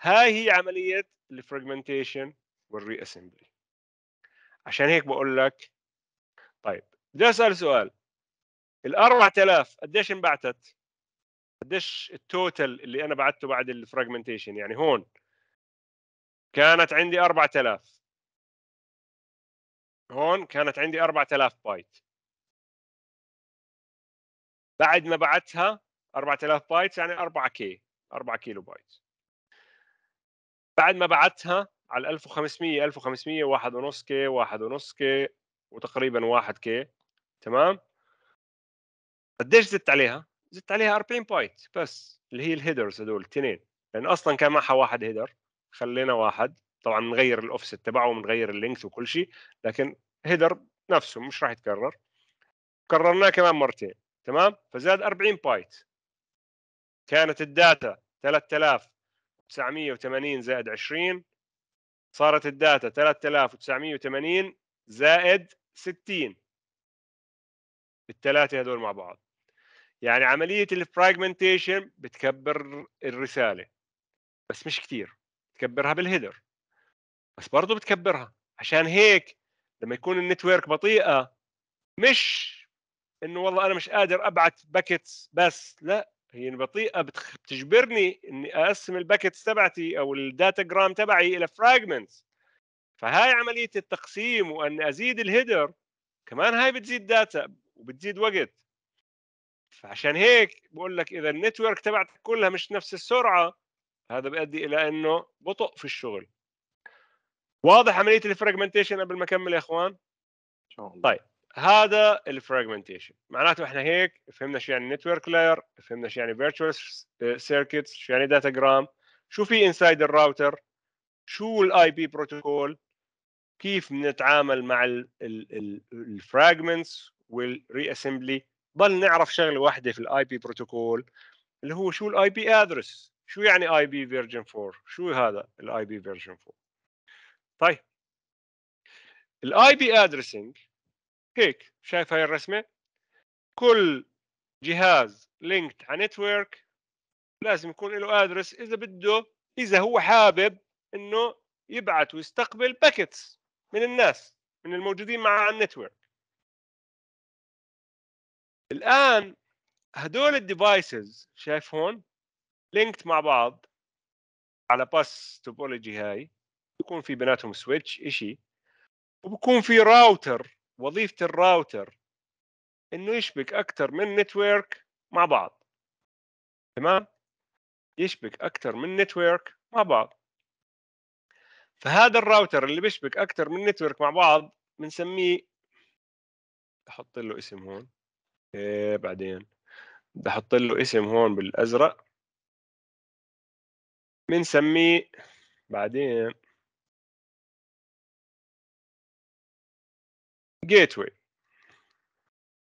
هاي هي عمليه الفراجمنتيشن والري اسمبلي عشان هيك بقول لك طيب بدي اسال سؤال ال 4000 قديش انبعتت؟ قديش التوتال اللي انا بعته بعد الفراجمنتيشن يعني هون كانت عندي 4000 هون كانت عندي 4000 بايت بعد ما بعتها 4000 بايت يعني 4 كي 4 كيلو بايت بعد ما بعتها على 1500 1500 واحد ونص كي واحد ونص كي وتقريبا واحد كي تمام قديش زدت عليها؟ زدت عليها 40 بايت بس اللي هي الهيدرز هذول الاثنين لان اصلا كان معها واحد هيدر خلينا واحد طبعا بنغير الاوفس تبعه وبنغير اللينث وكل شيء لكن هيدر نفسه مش راح يتكرر كررناه كمان مرتين تمام فزاد 40 بايت كانت الداتا 3000 3980 زائد 20 صارت الداتا 3980 زائد 60 الثلاثة هذول مع بعض يعني عملية الفراجمنتيشن بتكبر الرسالة بس مش كتير بتكبرها بالهيدر بس برضه بتكبرها عشان هيك لما يكون النتورك بطيئة مش انه والله انا مش قادر ابعت باكتس بس لا هي بطيئه بتجبرني اني اقسم الباكتس تبعتي او الداتا جرام تبعي الى فراجمنتس فهاي عمليه التقسيم وان ازيد الهيدر كمان هاي بتزيد داتا وبتزيد وقت فعشان هيك بقول لك اذا النتورك تبعتك كلها مش نفس السرعه هذا بيؤدي الى انه بطء في الشغل واضح عمليه الفراجمنتيشن قبل ما اكمل يا اخوان؟ ان شاء الله طيب هذا الفراجمنتيشن معناته احنا هيك فهمنا شو يعني نتورك لاير فهمنا شو يعني فيرتشوال آه، سيركتس شو يعني داتا جرام شو في انسايد الراوتر شو الاي بي بروتوكول كيف بنتعامل مع الفراجمنتس والري اسمبلي ضل نعرف شغله واحده في الاي بي بروتوكول اللي هو شو الاي بي ادرس شو يعني اي بي فيرجن 4 شو هذا الاي بي فيرجن 4 طيب الاي بي ادرسنج هيك شايف هاي الرسمه كل جهاز لينكد على نتورك لازم يكون له ادرس اذا بده اذا هو حابب انه يبعث ويستقبل باكتس من الناس من الموجودين معه على النتورك الان هدول الديفايسز شايف هون لينكت مع بعض على باس توبولوجي هاي بكون في بيناتهم سويتش شيء وبكون في راوتر وظيفه الراوتر انه يشبك اكثر من نتورك مع بعض تمام يشبك اكثر من نتورك مع بعض فهذا الراوتر اللي بيشبك اكثر من نتورك مع بعض بنسميه احط له اسم هون إيه بعدين بدي احط له اسم هون بالازرق بنسميه بعدين جيت واي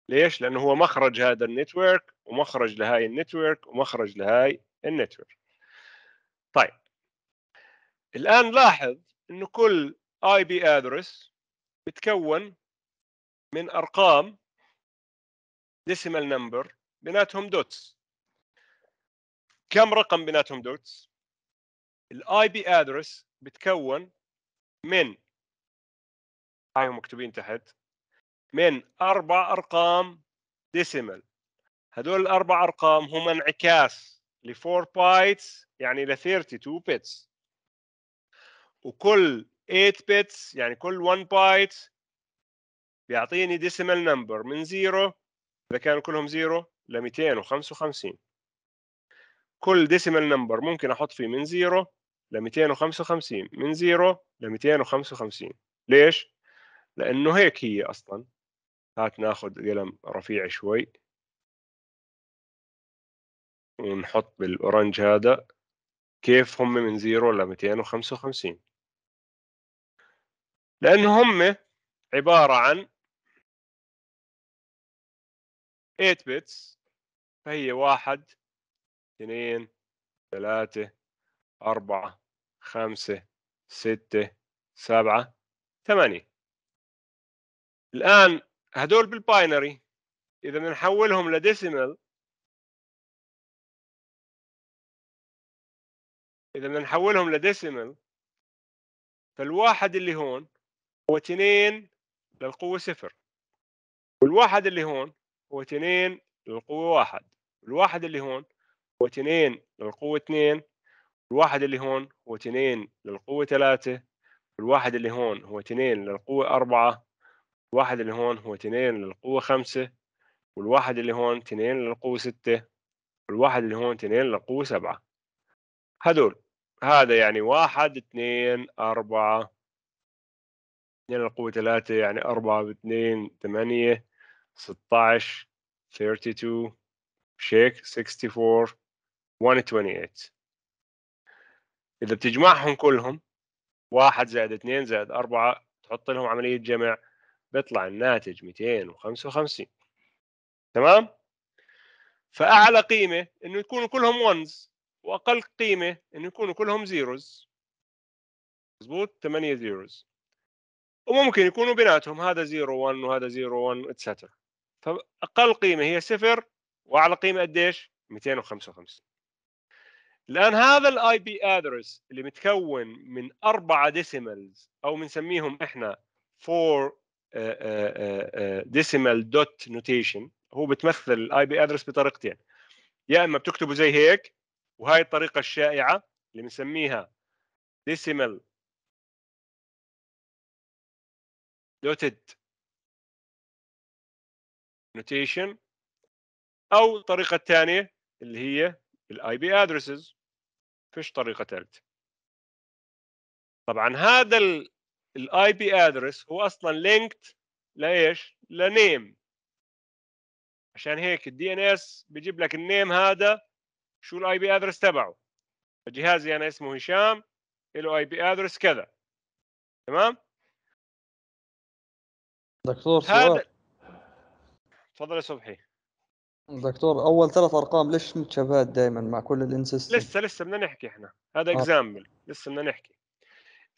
ليش؟ لانه هو مخرج هذا النتورك ومخرج لهاي النتورك ومخرج لهاي النتورك. طيب الان لاحظ انه كل اي بي ادرس بتكون من ارقام ديسيمال نمبر بيناتهم دوتس كم رقم بيناتهم دوتس الاي بي ادرس بتكون من هاي مكتوبين تحت من اربع ارقام ديسيمال هدول الاربع ارقام هم انعكاس ل 4 بايتس يعني ل 32 بيتس وكل 8 بيتس يعني كل 1 بايت بيعطيني ديسيمال نمبر من 0 اذا كانوا كلهم 0 ل 255 كل ديسيمال نمبر ممكن احط فيه من 0 ل 255 من 0 ل 255 ليش؟ لانه هيك هي اصلا هات ناخذ قلم رفيع شوي ونحط بالاورنج هذا كيف هم من زيرو ل 255 لانه هم عباره عن 8 بيتس فهي واحد اثنين ثلاثة أربعة خمسة ستة سبعة ثمانية الان هدول بالباينري اذا بنحولهم لديسيمال اذا بنحولهم لديسيمال فالواحد اللي هون هو 2 للقوة 0 والواحد اللي هون هو 2 للقوة 1 والواحد اللي هون هو 2 للقوة 2 الواحد اللي هون هو 2 للقوة 3 والواحد اللي هون هو 2 للقوة 4 الواحد اللي هون هو تنين للقوة خمسة والواحد اللي هون تنين للقوة ستة والواحد اللي هون تنين للقوة سبعة هدول هذا يعني واحد اثنين أربعة اثنين للقوة ثلاثة يعني أربعة باثنين ثمانية ستاعش ثيرتي تو شيك سكستي فور 128 إذا بتجمعهم كلهم واحد زائد اثنين زائد أربعة تحط لهم عملية جمع بيطلع الناتج 255 تمام فاعلى قيمه انه يكونوا كلهم ونز واقل قيمه انه يكونوا كلهم زيروز مضبوط 8 زيروز وممكن يكونوا بيناتهم هذا 0 1 وهذا 0 1 اتسترا فاقل قيمه هي صفر واعلى قيمه قديش 255 الان هذا الاي بي ادرس اللي متكون من اربعه ديسيمالز او بنسميهم احنا 4 ديسيمال دوت نوتيشن هو بتمثل الاي بي ادرس بطريقتين يا اما بتكتبه زي هيك وهي الطريقه الشائعه اللي بنسميها ديسيمال دوتد نوتيشن او الطريقه الثانيه اللي هي الاي بي ادرسز فيش طريقه ثالثه طبعا هذا ال الاي بي ادرس هو اصلا لينكد لايش؟ لنيم عشان هيك الدي ان اس بيجيب لك النيم هذا شو الاي بي ادرس تبعه فجهازي يعني انا اسمه هشام له اي بي ادرس كذا تمام دكتور سؤال تفضل يا صبحي دكتور اول ثلاث ارقام ليش متشابهات دائما مع كل الانسيستم لسه لسه بدنا نحكي احنا هذا اكزامبل آه. لسه بدنا نحكي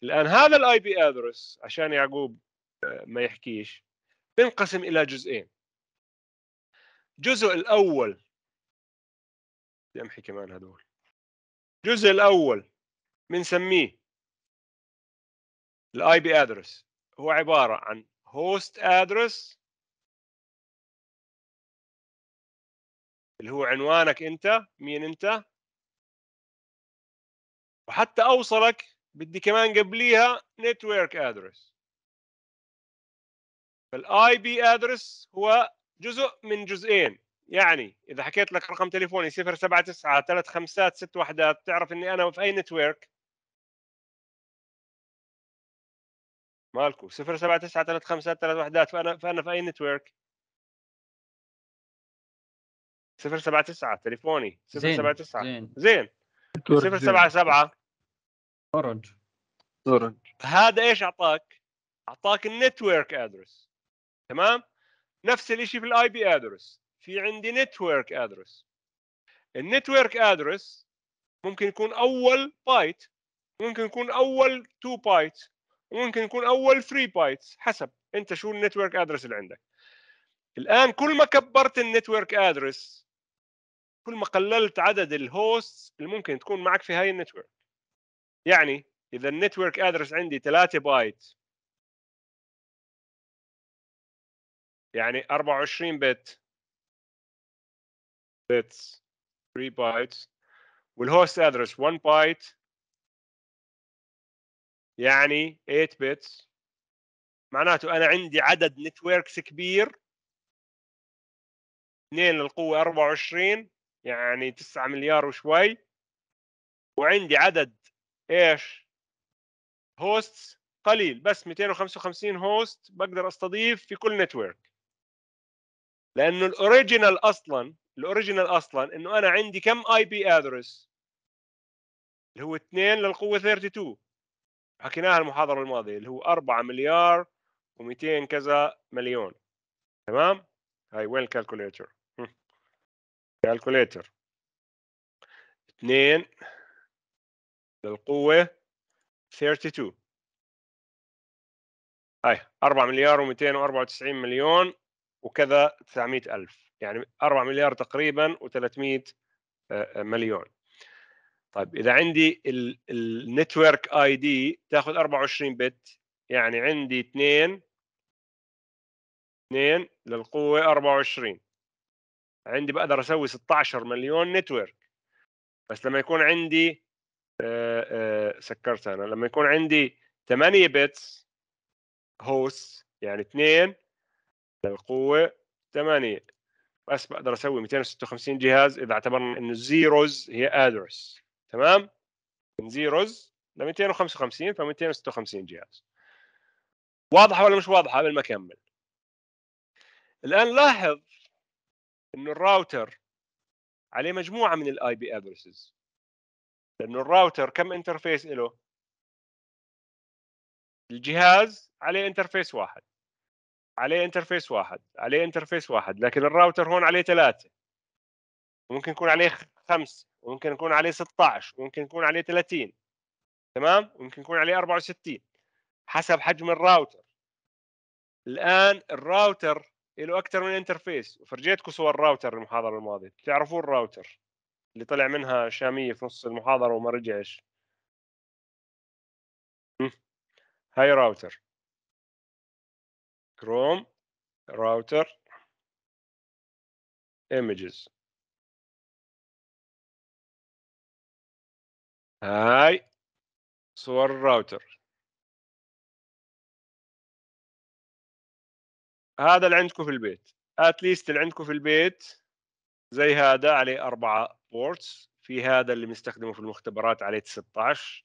الان هذا الاي بي ادرس عشان يعقوب آه، ما يحكيش بينقسم الى جزئين الجزء الاول بدي امحي كمان هدول الجزء الاول بنسميه الاي بي ادرس هو عباره عن هوست ادرس اللي هو عنوانك انت مين انت وحتى اوصلك بدي كمان قبليها نتورك ادرس فالاي بي ادرس هو جزء من جزئين يعني اذا حكيت لك رقم تليفوني 079 3 5 6 وحدات بتعرف اني انا في اي نتورك مالكو 079 3 5 3 وحدات فانا فانا في اي نتورك 079 تليفوني 079 زين 077 اورنج اورنج هذا ايش اعطاك؟ اعطاك النتورك ادرس تمام؟ نفس الشيء في الاي بي ادرس في عندي نتورك ادرس النتورك ادرس ممكن يكون اول بايت ممكن يكون اول 2 بايت وممكن يكون اول 3 بايت حسب انت شو النتورك ادرس اللي عندك الان كل ما كبرت النتورك ادرس كل ما قللت عدد الهوست اللي ممكن تكون معك في هاي النتورك يعني اذا النتورك ادرس عندي 3 بايت يعني 24 بت بتس 3 بايتس والهوست ادرس 1 بايت يعني 8 بتس معناته انا عندي عدد نتوركس كبير 2 للقوه 24 يعني 9 مليار وشوي وعندي عدد ايش هوستس قليل بس 255 هوست بقدر استضيف في كل نتورك لانه الاوريجينال اصلا الاوريجينال اصلا انه انا عندي كم اي بي ادرس اللي هو 2 للقوه 32 حكيناها المحاضره الماضيه اللي هو 4 مليار و200 كذا مليون تمام هاي وين الكالكوليتر كالكوليتر 2 للقوة 32 هاي 4 مليار و294 مليون وكذا 900 ألف يعني 4 مليار تقريبا و300 آه، آه، مليون طيب اذا عندي النتورك اي دي تاخذ 24 بت يعني عندي 2 2 للقوه 24 عندي بقدر اسوي 16 مليون نتورك بس لما يكون عندي آه، آه، سكرتها انا لما يكون عندي 8 بيتس هوست يعني 2 للقوه 8 بس بقدر اسوي 256 جهاز اذا اعتبرنا انه الزيروز هي ادرس تمام من زيروز ل 255 ف 256 جهاز واضحه ولا مش واضحه قبل ما اكمل الان لاحظ انه الراوتر عليه مجموعه من الاي بي ادرسز لانه الراوتر كم انترفيس له؟ الجهاز عليه انترفيس واحد عليه انترفيس واحد عليه انترفيس واحد لكن الراوتر هون عليه ثلاثه ممكن يكون عليه خمسه وممكن يكون عليه 16 وممكن يكون عليه 30 تمام وممكن يكون عليه 64 حسب حجم الراوتر الان الراوتر له اكثر من انترفيس وفرجيتكم صور الراوتر المحاضره الماضيه بتعرفوا الراوتر اللي طلع منها شاميه في نص المحاضره وما رجعش هاي راوتر كروم راوتر images هاي صور الراوتر هذا اللي عندكم في البيت اتليست اللي عندكم في البيت زي هذا عليه أربعة بورتس في هذا اللي بنستخدمه في المختبرات عليه 16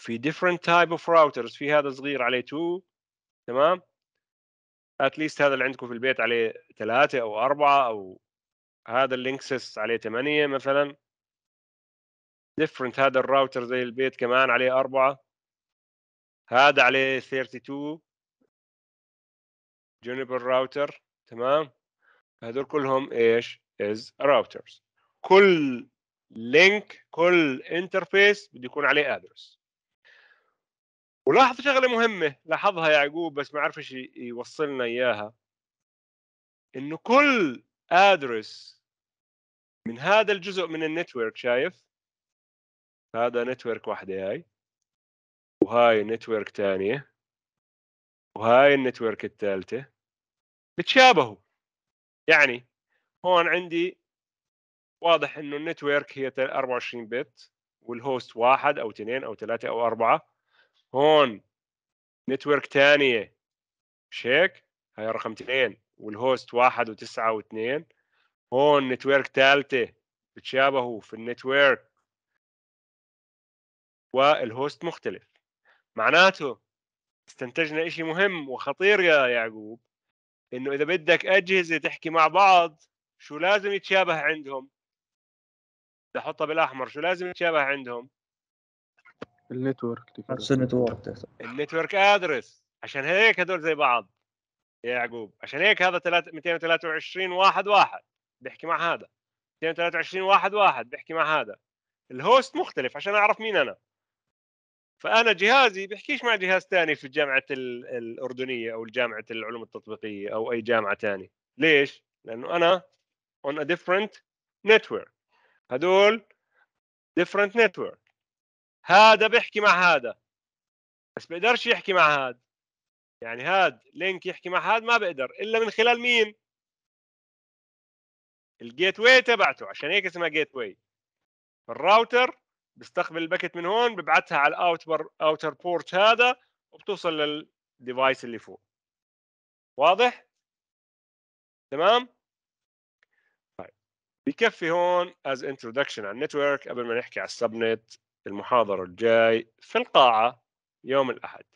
في different type of routers في هذا صغير عليه 2 تمام least هذا اللي عندكم في البيت عليه ثلاثة أو أربعة أو هذا اللينكسس عليه 8 مثلا different هذا الراوتر زي البيت كمان عليه أربعة هذا عليه 32 جونيبر راوتر تمام هذول كلهم ايش is routers كل لينك كل انترفيس بده يكون عليه ادرس ولاحظ شغله مهمه لاحظها يعقوب بس ما عرفش يوصلنا اياها انه كل ادرس من هذا الجزء من النتورك شايف هذا نتورك واحده هاي وهاي نتورك ثانيه وهاي النتورك الثالثه بتشابهوا يعني هون عندي واضح انه النتورك هي 24 بت والهوست واحد او اثنين او ثلاثه او اربعه هون نتورك ثانيه مش هيك؟ هي رقم اثنين والهوست واحد وتسعه واثنين هون نتورك ثالثه بتشابهوا في النتورك والهوست مختلف معناته استنتجنا شيء مهم وخطير يا يعقوب انه اذا بدك اجهزه تحكي مع بعض شو لازم يتشابه عندهم بدي احطها بالاحمر شو لازم يتشابه عندهم النتورك نفس النتورك النتورك ادرس عشان هيك هدول زي بعض يا يعقوب عشان هيك هذا 223 واحد واحد بيحكي مع هذا 223 واحد واحد بيحكي مع هذا الهوست مختلف عشان اعرف مين انا فانا جهازي بيحكيش مع جهاز ثاني في الجامعه الاردنيه او جامعه العلوم التطبيقيه او اي جامعه ثانيه ليش لانه انا on a different network هدول different network هذا بيحكي مع هذا بس بيقدرش يحكي مع هذا يعني هذا لينك يحكي مع هذا ما بقدر الا من خلال مين الجيت واي تبعته عشان هيك اسمها جيت واي الراوتر بيستقبل الباكت من هون ببعثها على الاوتر اوتر بورت هذا وبتوصل للديفايس اللي فوق واضح تمام بكفي هون از انتروداكشن على النتورك قبل ما نحكي على السبنت المحاضره الجاي في القاعه يوم الاحد